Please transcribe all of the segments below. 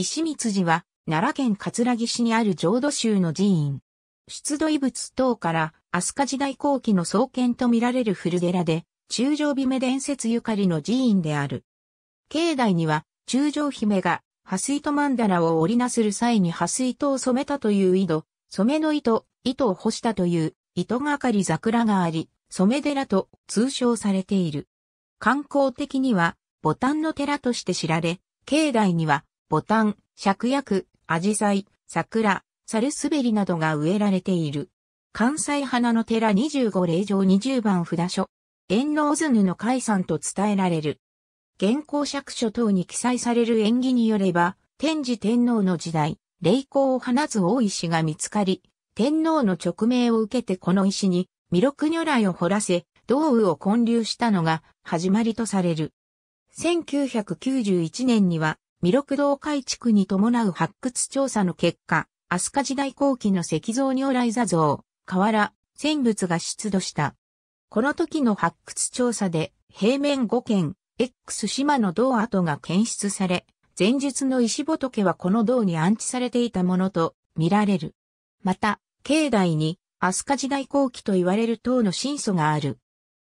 石光寺は、奈良県葛城市にある浄土宗の寺院。出土遺物等から、飛鳥時代後期の創建とみられる古寺で、中条姫伝説ゆかりの寺院である。境内には、中条姫が、破水と曼荼羅を織りなする際に破水とを染めたという井戸、染めの糸、糸を干したという糸がかり桜があり、染め寺と通称されている。観光的には、ボタンの寺として知られ、境内にはボタン、芍薬、アジサイ、桜、サルスベリなどが植えられている。関西花の寺25霊場20番札所。遠老図布の解散と伝えられる。現行釈書等に記載される縁起によれば、天智天皇の時代、霊光を放つ大石が見つかり、天皇の勅命を受けてこの石に、弥勒如来を掘らせ、道雨を建立したのが始まりとされる。1991年には弥勒堂改築に伴う発掘調査の結果、飛鳥時代後期の石像如来座像、河原、戦仏が出土した。この時の発掘調査で、平面5件、X 島の銅跡が検出され、前述の石仏はこの銅に安置されていたものと見られる。また、境内に飛鳥時代後期と言われる塔の神祖がある。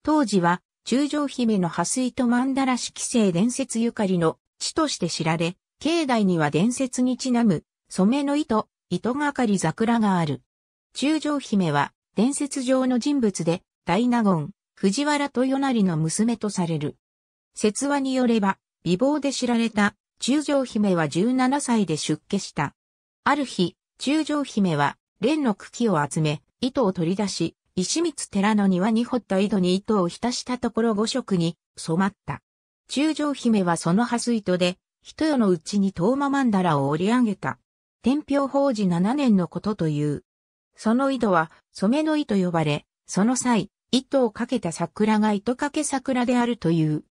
当時は、中条姫の破水と曼荼羅式聖伝説ゆかりの地として知られ、境内には伝説にちなむ、染めの糸、糸がかり桜がある。中条姫は、伝説上の人物で、大納言、藤原豊成の娘とされる。説話によれば、美貌で知られた、中条姫は17歳で出家した。ある日、中条姫は、蓮の茎を集め、糸を取り出し、石光寺の庭に掘った井戸に糸を浸したところ五色に染まった。中条姫はその破水戸で、人世のうちに東間曼荼羅を織り上げた。天平法事7年のことという。その井戸は染めの井と呼ばれ、その際、糸をかけた桜が糸かけ桜であるという。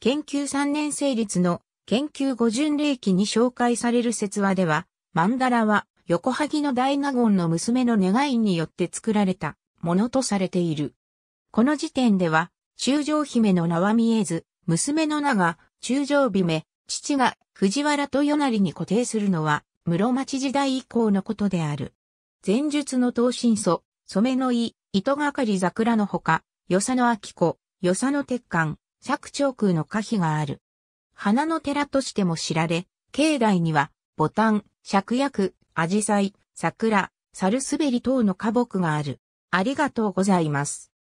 研究3年成立の研究五巡礼記に紹介される説話では、曼荼羅は横萩の大納言の娘の願いによって作られたものとされている。この時点では、中条姫の名は見えず、娘の名が中将日目、父が藤原豊成に固定するのは室町時代以降のことである。前述の刀身祖、染の井、糸がかり桜のほか、与謝野明子、与謝野鉄管、釈長空の歌碑がある。花の寺としても知られ、境内には、ボタン、芍薬、紫陽花、桜、サルスベリ等の花木がある。ありがとうございます。